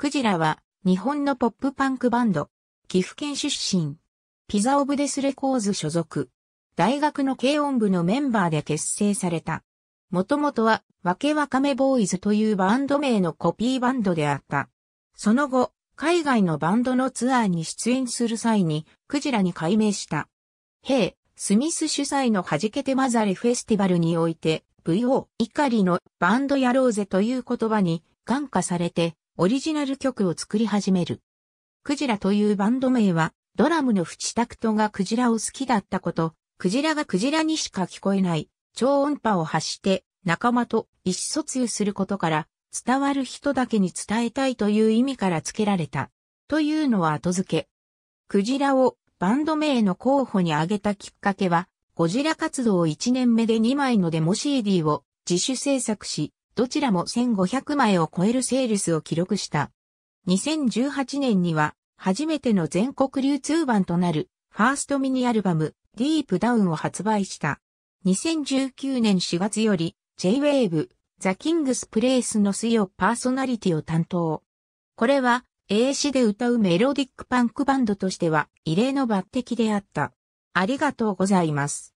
クジラは日本のポップパンクバンド。岐阜県出身。ピザオブデスレコーズ所属。大学の軽音部のメンバーで結成された。もともとは、ワケワカメボーイズというバンド名のコピーバンドであった。その後、海外のバンドのツアーに出演する際に、クジラに改名した。ヘイ、スミス主催の弾けて混ざれフェスティバルにおいて、VO、怒りのバンドやろうぜという言葉に感化されて、オリジナル曲を作り始める。クジラというバンド名は、ドラムの淵クトがクジラを好きだったこと、クジラがクジラにしか聞こえない超音波を発して仲間と意思疎通することから伝わる人だけに伝えたいという意味から付けられた。というのは後付け。クジラをバンド名の候補に挙げたきっかけは、ゴジラ活動1年目で2枚のデモ CD を自主制作し、どちらも1500枚を超えるセールスを記録した。2018年には、初めての全国流通版となる、ファーストミニアルバム、ディープダウンを発売した。2019年4月より、J-Wave、ザ・キングス・プレイスの水曜パーソナリティを担当。これは、英詞で歌うメロディックパンクバンドとしては異例の抜擢であった。ありがとうございます。